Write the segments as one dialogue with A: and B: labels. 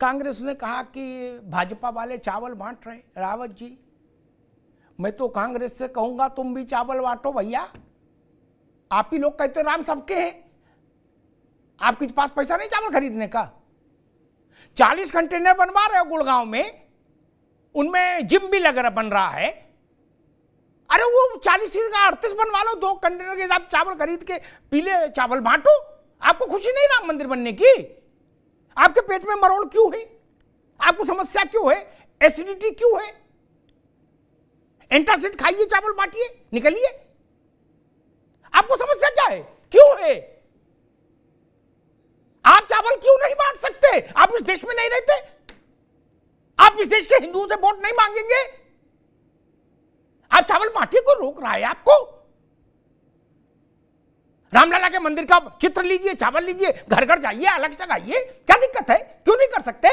A: कांग्रेस ने कहा कि भाजपा वाले चावल बांट रहे रावत जी मैं तो कांग्रेस से कहूंगा तुम भी चावल बांटो भैया आप ही लोग कहते राम सबके हैं आपके पास पैसा नहीं चावल खरीदने का चालीस कंटेनर बनवा रहे हो गुड़गांव में उनमें जिम भी लग रहा बन रहा है अरे वो चालीस का अड़तीस बनवा लो दो कंटेनर के हिसाब चावल खरीद के पीले चावल बांटो आपको खुशी नहीं राम मंदिर बनने की आपके पेट में मरोड़ क्यों है आपको समस्या क्यों है एसिडिटी क्यों है एंटासिड खाइए चावल बांटिए निकलिए आपको समस्या क्या है क्यों है आप चावल क्यों नहीं बांट सकते आप इस देश में नहीं रहते आप इस देश के हिंदुओं से वोट नहीं मांगेंगे आप चावल बांटिए को रोक रहा है आपको रामलला के मंदिर का चित्र लीजिए चावल लीजिए घर घर जाइए अलग से खाइए क्या दिक्कत है क्यों नहीं कर सकते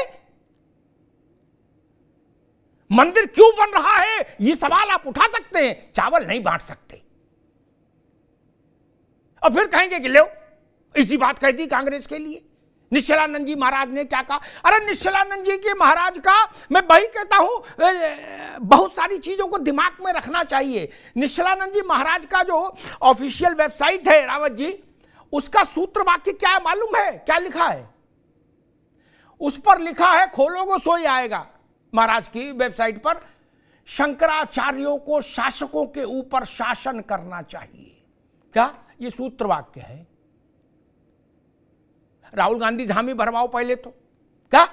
A: मंदिर क्यों बन रहा है ये सवाल आप उठा सकते हैं चावल नहीं बांट सकते और फिर कहेंगे कि लो इसी बात कह दी कांग्रेस के लिए निश्चलानंद जी महाराज ने क्या कहा अरे निश्चलानंद जी के महाराज का मैं वही कहता हूं बहुत सारी चीज़ों को दिमाग में रखना चाहिए निश्चलानंद जी महाराज का जो ऑफिशियल वेबसाइट है रावत जी उसका सूत्र वाक्य क्या मालूम है क्या लिखा है उस पर लिखा है सो तो सोई आएगा महाराज की वेबसाइट पर शंकराचार्यों को शासकों के ऊपर शासन करना चाहिए क्या ये सूत्र वाक्य है राहुल गांधी हामी भरवाओ पहले तो क्या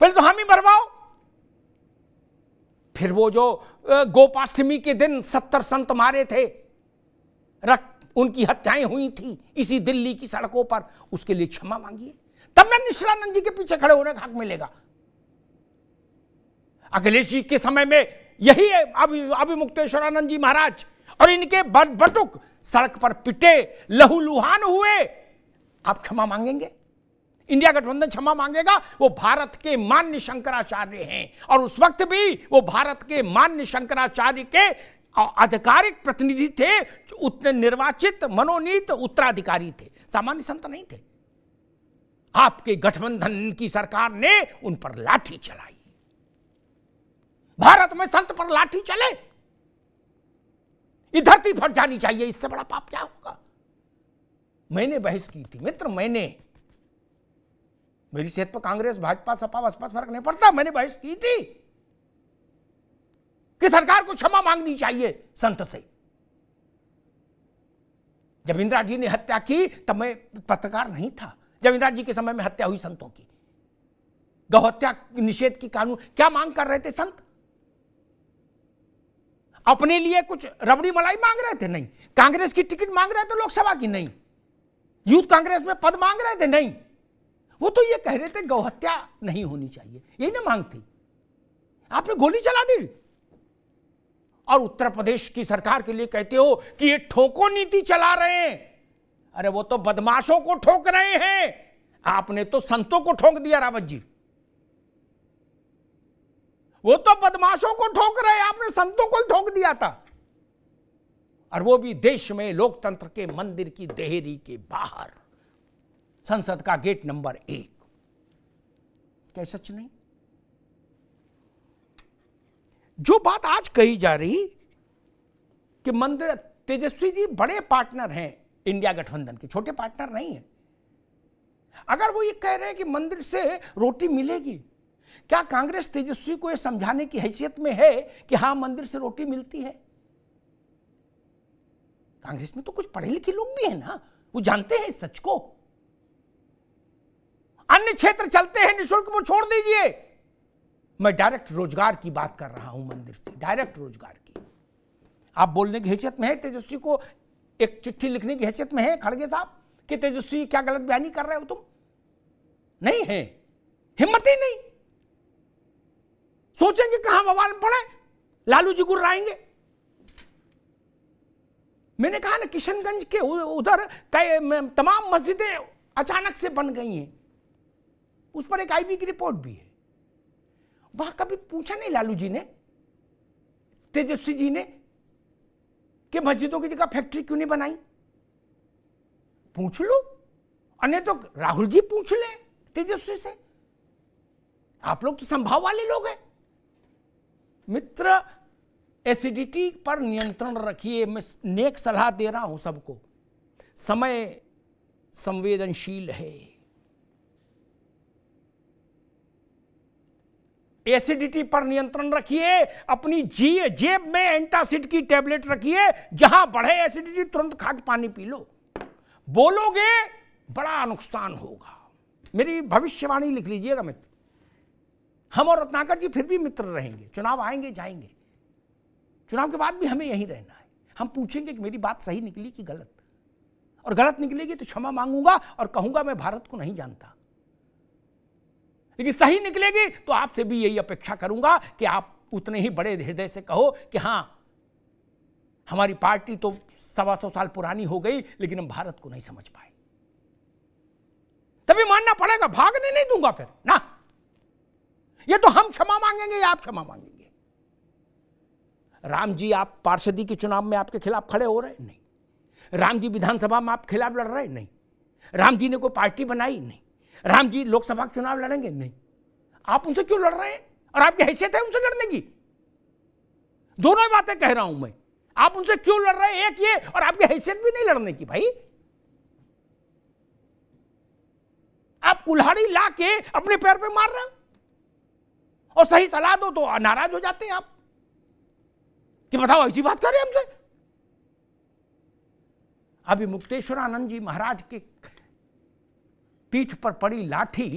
A: पहले तो हामी भरवाओ फिर वो जो गोपाष्टमी के दिन सत्तर संत मारे थे रक्त उनकी हत्याएं हुई थी इसी दिल्ली की सड़कों पर उसके लिए क्षमा मांगिए तब मैं निश्चलानंद जी के पीछे खड़े होने का हक मिलेगा अखिलेश जी के समय में यही है अभी अभिमुक्तेश्वरानंद जी महाराज और इनके बटुक सड़क पर पिटे लहूलुहान हुए आप क्षमा मांगेंगे इंडिया गठबंधन क्षमा मांगेगा वो भारत के मान्य शंकराचार्य हैं और उस वक्त भी वो भारत के मान्य शंकराचार्य के आधिकारिक प्रतिनिधि थे उतने निर्वाचित मनोनीत उत्तराधिकारी थे सामान्य संत नहीं थे आपके गठबंधन की सरकार ने उन पर लाठी चलाई भारत में संत पर लाठी चले ये धरती फट जानी चाहिए इससे बड़ा पाप क्या होगा मैंने बहस की थी मित्र मैंने मेरी सेहत पर कांग्रेस भाजपा सपा बसपा फर्क नहीं पड़ता मैंने बहस की थी कि सरकार को क्षमा मांगनी चाहिए संत से जब इंदिरा जी ने हत्या की तब मैं पत्रकार नहीं था जब इंदिरा जी के समय में हत्या हुई संतों की गौहत्या निषेध की कानून क्या मांग कर रहे थे संत अपने लिए कुछ रबड़ी मलाई मांग रहे थे नहीं कांग्रेस की टिकट मांग रहे थे लोकसभा की नहीं यूथ कांग्रेस में पद मांग रहे थे नहीं वो तो ये कह रहे थे गौहत्या नहीं होनी चाहिए यही ना मांग थी आपने गोली चला दी और उत्तर प्रदेश की सरकार के लिए कहते हो कि ये ठोको नीति चला रहे हैं अरे वो तो बदमाशों को ठोक रहे हैं आपने तो संतों को ठोक दिया रावत जी वो तो बदमाशों को ठोक रहे आपने संतों को ही ठोक दिया था और वो भी देश में लोकतंत्र के मंदिर की देहरी के बाहर संसद का गेट नंबर एक क्या सच नहीं जो बात आज कही जा रही कि मंदिर तेजस्वी जी बड़े पार्टनर हैं इंडिया गठबंधन के छोटे पार्टनर नहीं है अगर वो ये कह रहे हैं कि मंदिर से रोटी मिलेगी क्या कांग्रेस तेजस्वी को यह समझाने की हैसियत में है कि हां मंदिर से रोटी मिलती है कांग्रेस में तो कुछ पढ़े लिखे लोग भी हैं ना वो जानते हैं सच को अन्य क्षेत्र चलते हैं निशुल्क वो छोड़ दीजिए मैं डायरेक्ट रोजगार की बात कर रहा हूं मंदिर से डायरेक्ट रोजगार की आप बोलने की हैसियत में है तेजस्वी को एक चिट्ठी लिखने की हैसियत में है खड़गे साहब कि तेजस्वी क्या गलत बयानी कर रहे हो तुम नहीं है हिम्मत ही नहीं सोचेंगे कहां बवाल पड़े लालू जी गुर्राएंगे मैंने कहा ना किशनगंज के उधर कई तमाम मस्जिदें अचानक से बन गई हैं उस पर एक आईबी की रिपोर्ट भी है वहां कभी पूछा नहीं लालू जी ने तेजस्वी जी ने कि मस्जिदों की जगह फैक्ट्री क्यों नहीं बनाई पूछ लो अन्य तो राहुल जी पूछ ले तेजस्वी से आप लोग तो संभाव वाले लोग हैं मित्र एसिडिटी पर नियंत्रण रखिए मैं नेक सलाह दे रहा हूं सबको समय संवेदनशील है एसिडिटी पर नियंत्रण रखिए अपनी जी जेब में एंटासिड की टेबलेट रखिए जहां बढ़े एसिडिटी तुरंत खाट पानी पी लो बोलोगे बड़ा नुकसान होगा मेरी भविष्यवाणी लिख लीजिएगा मित्र हम और रत्नाकर जी फिर भी मित्र रहेंगे चुनाव आएंगे जाएंगे चुनाव के बाद भी हमें यहीं रहना है हम पूछेंगे कि मेरी बात सही निकली कि गलत और गलत निकलेगी तो क्षमा मांगूंगा और कहूंगा मैं भारत को नहीं जानता लेकिन सही निकलेगी तो आपसे भी यही अपेक्षा करूंगा कि आप उतने ही बड़े हृदय से कहो कि हां हमारी पार्टी तो सवा सौ साल पुरानी हो गई लेकिन हम भारत को नहीं समझ पाए तभी मानना पड़ेगा भागने नहीं दूंगा फिर ना ये तो हम क्षमा मांगेंगे या आप क्षमा मांगेंगे राम जी आप पार्षदी के चुनाव में आपके खिलाफ खड़े हो रहे नहीं राम जी विधानसभा में आप खिलाफ लड़ रहे नहीं राम जी ने कोई पार्टी बनाई नहीं राम जी लोकसभा चुनाव लड़ेंगे नहीं आप उनसे क्यों लड़ रहे हैं और आपकी हैसियत है उनसे लड़ने की दोनों ही बातें कह रहा हूं मैं आप उनसे क्यों लड़ रहे हैं एक ये और आपकी हैसियत भी नहीं लड़ने की भाई आप कुल्हाड़ी ला के अपने पैर पे मार रहे हो और सही सलाह दो तो नाराज हो जाते हैं आप कि बताओ ऐसी बात करें हमसे अभी मुक्तेश्वरानंद जी महाराज के पीठ पर पड़ी लाठी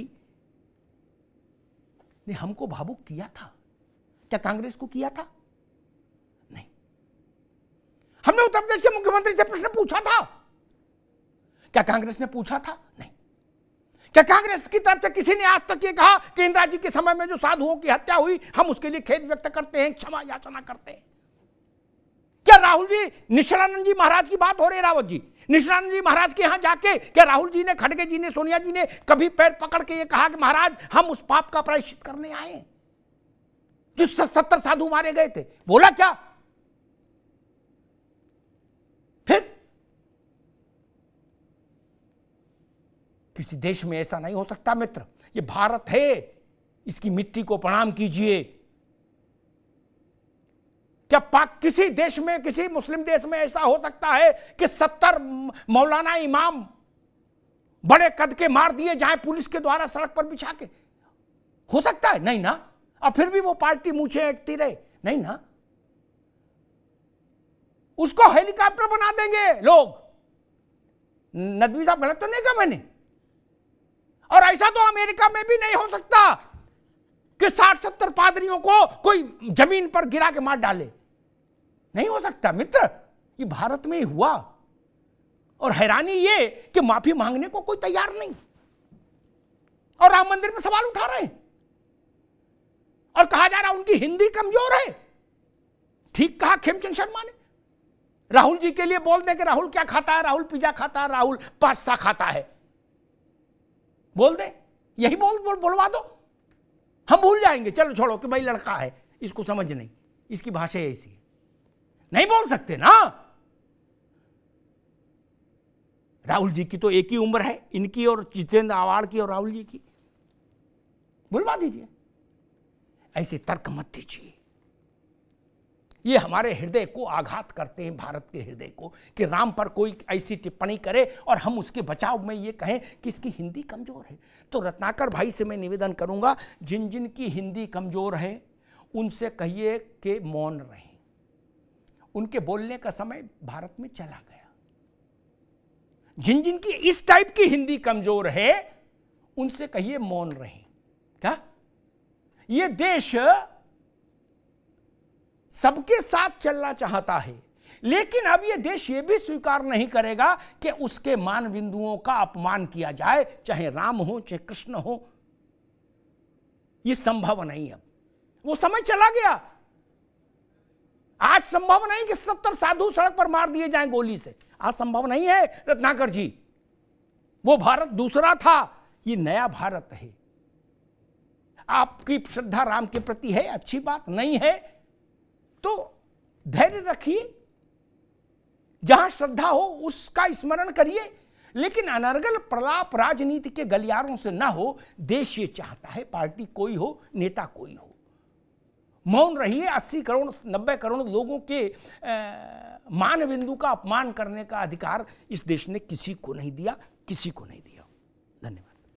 A: ने हमको भावुक किया था क्या कांग्रेस को किया था नहीं हमने उत्तर प्रदेश के मुख्यमंत्री से प्रश्न पूछा था क्या कांग्रेस ने पूछा था नहीं क्या कांग्रेस की तरफ से किसी ने आज तक ये कहा कि इंदिरा जी के समय में जो साधुओं की हत्या हुई हम उसके लिए खेद व्यक्त करते हैं क्षमा याचना करते हैं क्या राहुल जी निश्चलानंद जी महाराज की बात हो रही रावत जी निश्चलानंद जी महाराज के यहां जाके क्या राहुल जी ने खड़गे जी ने सोनिया जी ने कभी पैर पकड़ के ये कहा कि महाराज हम उस पाप का प्रायश्चित करने आए जो सत्तर साधु मारे गए थे बोला क्या किसी देश में ऐसा नहीं हो सकता मित्र ये भारत है इसकी मिट्टी को प्रणाम कीजिए क्या पाक किसी देश में किसी मुस्लिम देश में ऐसा हो सकता है कि सत्तर मौलाना इमाम बड़े कद के मार दिए जाए पुलिस के द्वारा सड़क पर बिछा के हो सकता है नहीं ना और फिर भी वो पार्टी मुझे ऐटती रहे नहीं ना उसको हेलीकॉप्टर बना देंगे लोग नदवी साहब गलत तो नहीं कहा मैंने और ऐसा तो अमेरिका में भी नहीं हो सकता कि साठ सत्तर पादरियों को कोई जमीन पर गिरा के मार डाले नहीं हो सकता मित्र ये भारत में हुआ और हैरानी ये कि माफी मांगने को कोई तैयार नहीं और राम मंदिर में सवाल उठा रहे हैं और कहा जा रहा उनकी हिंदी कमजोर है ठीक कहा खेमचंद शर्मा ने राहुल जी के लिए बोल दें कि राहुल क्या खाता है राहुल पिज्जा खाता है राहुल पास्ता खाता है बोल दे यही बोल, बोल बोलवा दो हम भूल जाएंगे चलो छोड़ो कि भाई लड़का है इसको समझ नहीं इसकी भाषा ऐसी है नहीं बोल सकते ना राहुल जी की तो एक ही उम्र है इनकी और जितेंद्र आवाड़ की और राहुल जी की बुलवा दीजिए ऐसे तर्क मत दीजिए ये हमारे हृदय को आघात करते हैं भारत के हृदय को कि राम पर कोई ऐसी टिप्पणी करे और हम उसके बचाव में ये कहें कि इसकी हिंदी कमज़ोर है तो रत्नाकर भाई से मैं निवेदन करूँगा जिन जिन की हिंदी कमज़ोर है उनसे कहिए कि मौन रहें उनके बोलने का समय भारत में चला गया जिन जिन की इस टाइप की हिंदी कमज़ोर है उनसे कहिए मौन रहें क्या ये देश सबके साथ चलना चाहता है लेकिन अब यह देश यह भी स्वीकार नहीं करेगा कि उसके मान बिंदुओं का अपमान किया जाए चाहे राम हो चाहे कृष्ण हो यह संभव नहीं अब वो समय चला गया आज संभव नहीं कि सत्तर साधु सड़क पर मार दिए जाएं गोली से आज संभव नहीं है रत्नाकर जी वो भारत दूसरा था ये नया भारत है आपकी श्रद्धा राम के प्रति है अच्छी बात नहीं है तो धैर्य रखिए जहां श्रद्धा हो उसका स्मरण करिए लेकिन अनर्गल प्रलाप राजनीति के गलियारों से ना हो देश ये चाहता है पार्टी कोई हो नेता कोई हो मौन रहिए 80 करोड़ 90 करोड़ लोगों के मान बिंदु का अपमान करने का अधिकार इस देश ने किसी को नहीं दिया किसी को नहीं दिया